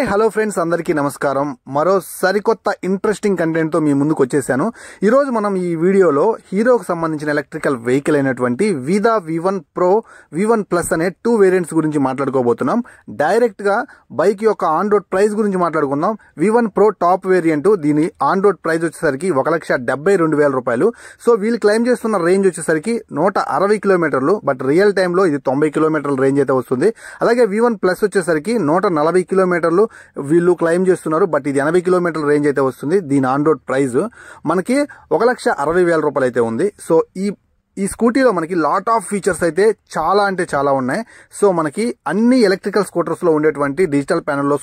hi hello friends అందరికీ నమస్కారం మరో సరికొత్త ఇంట్రెస్టింగ్ కంటెంట్తో మీ ముందుకు వచ్చేసాను ఈరోజు మనం ఈ వీడియోలో హీరోకు సంబంధించిన ఎలక్ట్రికల్ వెహికల్ అయినటువంటి V V one pro V one plus అనే టూ వేరియంట్స్ గురించి మాట్లాడుకోబోతున్నాం డైరెక్ట్గా బైక్ యొక్క ఆన్ రోడ్ ప్రైస్ గురించి మాట్లాడుకుందాం వివన్ ప్రో టాప్ వేరియంట్ దీని ఆన్ రోడ్ ప్రైస్ వచ్చేసరికి ఒక లక్ష డెబ్బై రెండు వేల రూపాయలు సో వీళ్ళు క్లైమ్ చేస్తున్న రేంజ్ వచ్చేసరికి నూట అరవై కిలోమీటర్లు బట్ రియల్ టైంలో ఇది తొంభై కిలోమీటర్ల రేంజ్ అయితే వస్తుంది అలాగే వివన్ ప్లస్ వచ్చేసరికి నూట నలభై కిలోమీటర్లు వీళ్ళు క్లైమ్ చేస్తున్నారు బట్ ఇది ఎనభై కిలోమీటర్ల రేంజ్ అయితే వస్తుంది దీని ఆన్ రోడ్ ప్రైజ్ మనకి ఒక లక్ష అరవై వేల రూపాయలు అయితే ఉంది సో ఈ ఈ స్కూటీలో మనకి లాట్ ఆఫ్ ఫీచర్స్ అయితే చాలా అంటే చాలా ఉన్నాయి సో మనకి అన్ని ఎలక్ట్రికల్ స్కూటర్స్లో ఉండేటువంటి డిజిటల్ ప్యానల్లో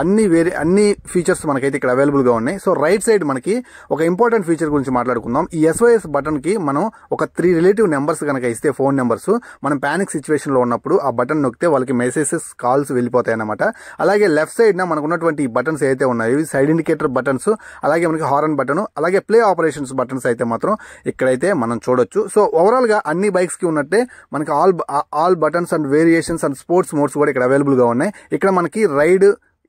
అన్ని వేరే అన్ని ఫీచర్స్ మనకైతే ఇక్కడ అవైలబుల్గా ఉన్నాయి సో రైట్ సైడ్ మనకి ఒక ఇంపార్టెంట్ ఫీచర్ గురించి మాట్లాడుకుందాం ఈ ఎస్ఓఎస్ బటన్కి మనం ఒక త్రీ రిలేటివ్ నెంబర్స్ కనుక ఇస్తే ఫోన్ నెంబర్స్ మనం ప్యానిక్ సిచ్యువేషన్లో ఉన్నప్పుడు ఆ బటన్ నొక్కితే వాళ్ళకి మెసేజెస్ కాల్స్ వెళ్ళిపోతాయి అన్నమాట అలాగే లెఫ్ట్ సైడ్న మనకు ఉన్నటువంటి బటన్స్ అయితే ఉన్నాయి సైడ్ ఇండికేటర్ బటన్స్ అలాగే మనకి హార్న్ బటన్ అలాగే ప్లే ఆపరేషన్స్ బటన్స్ అయితే మాత్రం ఇక్కడైతే మనం చూడొచ్చు సో సో ఓవరాల్గా అన్ని బైక్స్కి ఉన్నట్టే మనకి all all buttons and variations and sports modes కూడా ఇక్కడ అవైలబుల్గా ఉన్నాయి ఇక్కడ మనకి రైడ్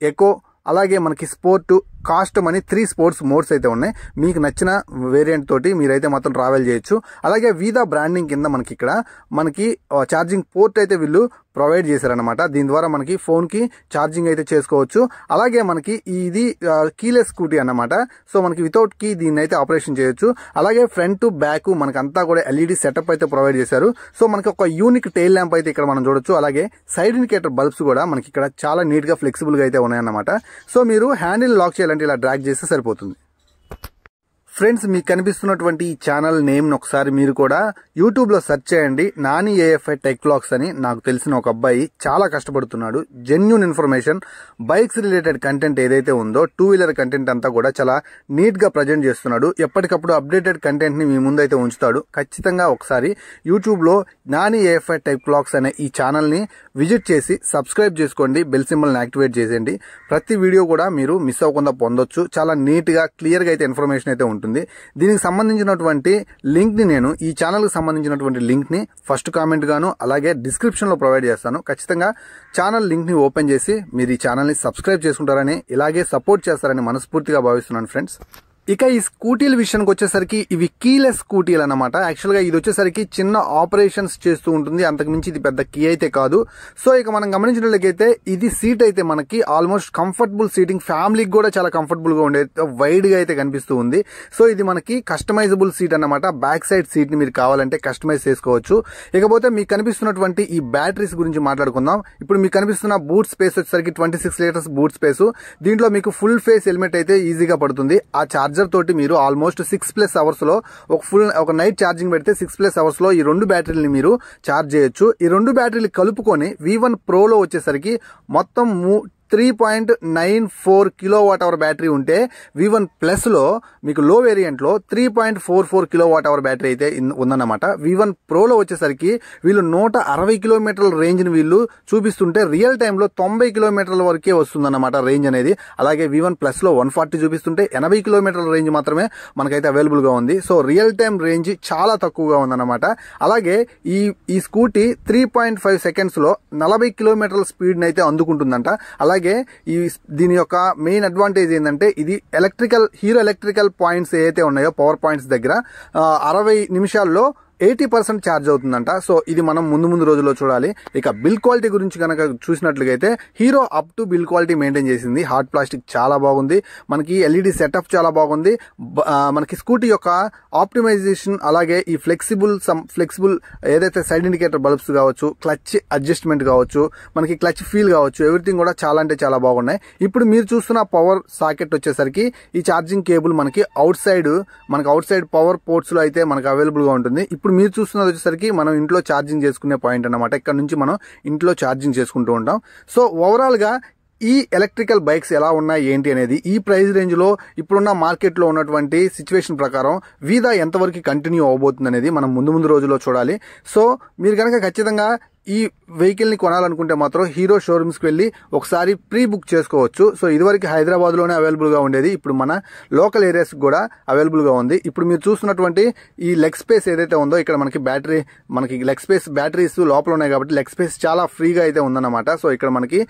ఎకో అలాగే మనకి స్పోర్ట్ కాస్ట్ మనీ త్రీ స్పోర్ట్స్ మోడ్స్ అయితే ఉన్నాయి మీకు నచ్చిన వేరియంట్ తోటి మీరైతే మాత్రం ట్రావెల్ చేయొచ్చు అలాగే వీదా బ్రాండింగ్ కింద మనకి ఇక్కడ మనకి ఛార్జింగ్ పోర్ట్ అయితే వీళ్ళు ప్రొవైడ్ చేశారనమాట దీని ద్వారా మనకి ఫోన్కి ఛార్జింగ్ అయితే చేసుకోవచ్చు అలాగే మనకి ఇది కీలెస్ స్కూటీ అనమాట సో మనకి వితౌట్ కీ దీన్ని అయితే ఆపరేషన్ చేయొచ్చు అలాగే ఫ్రంట్ టు బ్యాక్ మనకంతా కూడా ఎల్ఈడి సెటప్ e అయితే ప్రొవైడ్ చేశారు సో మనకి ఒక యూనిక్ టైల్ ల్యాంప్ అయితే ఇక్కడ మనం చూడొచ్చు అలాగే సైడ్ ఇండికేటర్ బల్బ్స్ కూడా మనకి ఇక్కడ చాలా నీట్గా ఫ్లెక్సిబుల్గా అయితే ఉన్నాయన్నమాట సో మీరు హ్యాండిల్ లాక్ చేయాలి ఇలాంటి ఇలా డ్రాగ్ చేస్తే సరిపోతుంది ఫ్రెండ్స్ మీకు కనిపిస్తున్నటువంటి ఈ ఛానల్ నేమ్ ఒకసారి మీరు కూడా యూట్యూబ్లో సెర్చ్ చేయండి నాని ఏఎఫ్ఐ టెక్లాక్స్ అని నాకు తెలిసిన ఒక అబ్బాయి చాలా కష్టపడుతున్నాడు genuine information bikes related content ఏదైతే ఉందో టూ వీలర్ కంటెంట్ అంతా కూడా చాలా నీట్గా ప్రజెంట్ చేస్తున్నాడు ఎప్పటికప్పుడు అప్డేటెడ్ కంటెంట్ని మీ ముందైతే ఉంచుతాడు ఖచ్చితంగా ఒకసారి యూట్యూబ్లో నాని ఏఎఫ్ఐ టెక్లాక్స్ అనే ఈ ఛానల్ని విజిట్ చేసి సబ్స్క్రైబ్ చేసుకోండి బెల్ ని యాక్టివేట్ చేసేయండి ప్రతి వీడియో కూడా మీరు మిస్ అవ్వకుండా పొందొచ్చు చాలా నీట్గా క్లియర్గా అయితే ఇన్ఫర్మేషన్ అయితే ఉంటుంది ఉంటుంది దీనికి సంబంధించినటువంటి లింక్ని నేను ఈ ఛానల్కి సంబంధించినటువంటి లింక్ని ఫస్ట్ కామెంట్ గాను అలాగే డిస్క్రిప్షన్లో ప్రొవైడ్ చేస్తాను ఖచ్చితంగా ఛానల్ లింక్ని ఓపెన్ చేసి మీరు ఈ ఛానల్ని సబ్స్క్రైబ్ చేసుకుంటారని ఇలాగే సపోర్ట్ చేస్తారని మనస్ఫూర్తిగా భావిస్తున్నాను ఫ్రెండ్స్ ఇక ఈ స్కూటీల విషయానికి వచ్చేసరికి ఇవి కీలెస్ స్కూటీలు అనమాట యాక్చువల్గా ఇది వచ్చేసరికి చిన్న ఆపరేషన్స్ చేస్తూ ఉంటుంది అంతకుమించి ఇది పెద్ద కీ అయితే కాదు సో ఇక మనం గమనించినట్లయితే ఇది సీట్ అయితే మనకి ఆల్మోస్ట్ కంఫర్టబుల్ సీటింగ్ ఫ్యామిలీకి కూడా చాలా కంఫర్టబుల్గా ఉండే వైడ్గా అయితే కనిపిస్తూ ఉంది సో ఇది మనకి కస్టమైజబుల్ సీట్ అనమాట బ్యాక్ సైడ్ సీట్ని మీరు కావాలంటే కస్టమైజ్ చేసుకోవచ్చు ఇకపోతే మీకు కనిపిస్తున్నటువంటి ఈ బ్యాటరీస్ గురించి మాట్లాడుకుందాం ఇప్పుడు మీకు కనిపిస్తున్న బూట్ స్పేస్ వచ్చేసరికి twenty six litres boot space దీంట్లో మీకు ఫుల్ ఫేస్ హెల్మెట్ అయితే ఈజీగా పడుతుంది ఆ ఛార్జర్ తోటి మీరు ఆల్మోస్ట్ సిక్స్ ప్లస్ అవర్స్ లో ఒక ఫుల్ ఒక నైట్ ఛార్జింగ్ పెడితే సిక్స్ ప్లస్ అవర్స్ లో ఈ రెండు బ్యాటరీని మీరు ఛార్జ్ చేయొచ్చు ఈ రెండు బ్యాటరీలు కలుపుకొని వి వన్ ప్రోలో వచ్చేసరికి మొత్తం three point nine four kilowatt hour battery ఉంటే వి వన్ ప్లస్లో మీకు లో వేరియంట్లో three point four four kilowatt hour battery అయితే ఉందన్నమాట వి వన్ ప్రోలో వచ్చేసరికి వీళ్ళు నూట అరవై కిలోమీటర్ల రేంజ్ని వీళ్ళు చూపిస్తుంటే రియల్ టైంలో తొంభై కిలోమీటర్ల వరకే వస్తుందన్నమాట రేంజ్ అనేది అలాగే వి వన్ ప్లస్లో వన్ ఫార్టీ చూపిస్తుంటే ఎనభై కిలోమీటర్ల రేంజ్ మాత్రమే మనకైతే అవైలబుల్గా ఉంది సో రియల్ టైం రేంజ్ చాలా తక్కువగా ఉందన్నమాట అలాగే ఈ ఈ స్కూటీ త్రీ పాయింట్ ఫైవ్ సెకండ్స్లో నలభై కిలోమీటర్ల స్పీడ్ని అయితే అందుకుంటుందంట అలాగే అలాగే ఈ దీని యొక్క మెయిన్ అడ్వాంటేజ్ ఏంటంటే ఇది ఎలక్ట్రికల్ హీరో ఎలక్ట్రికల్ పాయింట్స్ ఏవైతే ఉన్నాయో పవర్ పాయింట్స్ దగ్గర అరవై నిమిషాల్లో ఎయిటీ పర్సెంట్ ఛార్జ్ అవుతుందంట సో ఇది మనం ముందు ముందు రోజుల్లో చూడాలి ఇక బిల్ క్వాలిటీ గురించి కనుక చూసినట్లయితే Hero up to build quality maintain చేసింది హార్డ్ ప్లాస్టిక్ చాలా బాగుంది మనకి ఎల్ఈడి సెటప్ e చాలా బాగుంది మనకి స్కూటీ యొక్క ఆప్టిమైజేషన్ అలాగే ఈ ఫ్లెక్సిబుల్ సమ్ ఫ్లెక్సిబుల్ ఏదైతే సైడ్ ఇండికేటర్ బల్బ్స్ కావచ్చు క్లచ్ అడ్జస్ట్మెంట్ కావచ్చు మనకి క్లచ్ ఫీల్ కావచ్చు ఎవ్రీథింగ్ కూడా చాలా అంటే చాలా బాగున్నాయి ఇప్పుడు మీరు చూస్తున్న పవర్ సాకెట్ వచ్చేసరికి ఈ ఛార్జింగ్ కేబుల్ మనకి అవుట్ సైడ్ మనకి అవుట్ సైడ్ పవర్ పోర్ట్స్ లో అయితే మనకు అవైలబుల్ గా ఉంటుంది ఇప్పుడు ఇప్పుడు మీరు చూస్తున్నది వచ్చేసరికి మనం ఇంట్లో ఛార్జింగ్ చేసుకునే పాయింట్ అనమాట ఇక్కడ నుంచి మనం ఇంట్లో ఛార్జింగ్ చేసుకుంటూ ఉంటాం సో ఓవరాల్గా ఈ ఎలక్ట్రికల్ బైక్స్ ఎలా ఉన్నాయి ఏంటి అనేది ఈ ప్రైస్ రేంజ్లో ఇప్పుడున్న మార్కెట్లో ఉన్నటువంటి సిచ్యువేషన్ ప్రకారం వీదా ఎంతవరకు కంటిన్యూ అవబోతుంది అనేది మనం ముందు ముందు రోజుల్లో చూడాలి సో మీరు కనుక ఖచ్చితంగా ఈ వెహికల్ని కొనాలనుకుంటే మాత్రం హీరో షోరూమ్స్కి వెళ్ళి ఒకసారి ప్రీ బుక్ చేసుకోవచ్చు సో ఇదివరకు హైదరాబాద్లోనే అవైలబుల్గా ఉండేది ఇప్పుడు మన లోకల్ ఏరియాస్కి కూడా అవైలబుల్గా ఉంది ఇప్పుడు మీరు చూస్తున్నటువంటి ఈ లెగ్ స్పేస్ ఏదైతే ఉందో ఇక్కడ మనకి బ్యాటరీ మనకి లెగ్ స్పేస్ బ్యాటరీస్ లోపల ఉన్నాయి కాబట్టి లెగ్ స్పేస్ చాలా ఫ్రీగా అయితే ఉందన్నమాట సో ఇక్కడ మనకి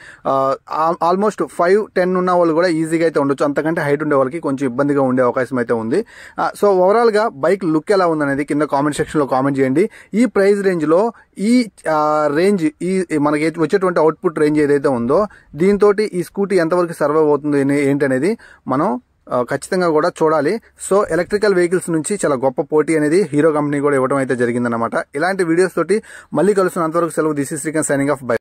ఆల్మోస్ట్ ఫైవ్ టెన్ ఉన్న వాళ్ళు కూడా ఈజీగా అయితే ఉండొచ్చు అంతకంటే హైట్ ఉండే వాళ్ళకి కొంచెం ఇబ్బందిగా ఉండే అవకాశం అయితే ఉంది సో ఓవరాల్గా బైక్ లుక్ ఎలా ఉందనేది కింద కామెంట్ సెక్షన్లో కామెంట్ చేయండి ఈ ప్రైస్ రేంజ్లో ఈ రేంజ్ ఈ మనకి వచ్చేటువంటి అవుట్పుట్ రేంజ్ ఏదైతే ఉందో దీంతో ఈ స్కూటీ ఎంతవరకు సర్వైవ్ అవుతుంది ఏంటనేది మనం ఖచ్చితంగా కూడా చూడాలి సో ఎలక్ట్రికల్ వెహికల్స్ నుంచి చాలా గొప్ప పోటీ అనేది హీరో కంపెనీ కూడా ఇవ్వడం అయితే జరిగిందనమాట ఇలాంటి వీడియోస్ తోటి మళ్ళీ కలుసుకున్నంతవరకు సెలవు this Srikanth signing off by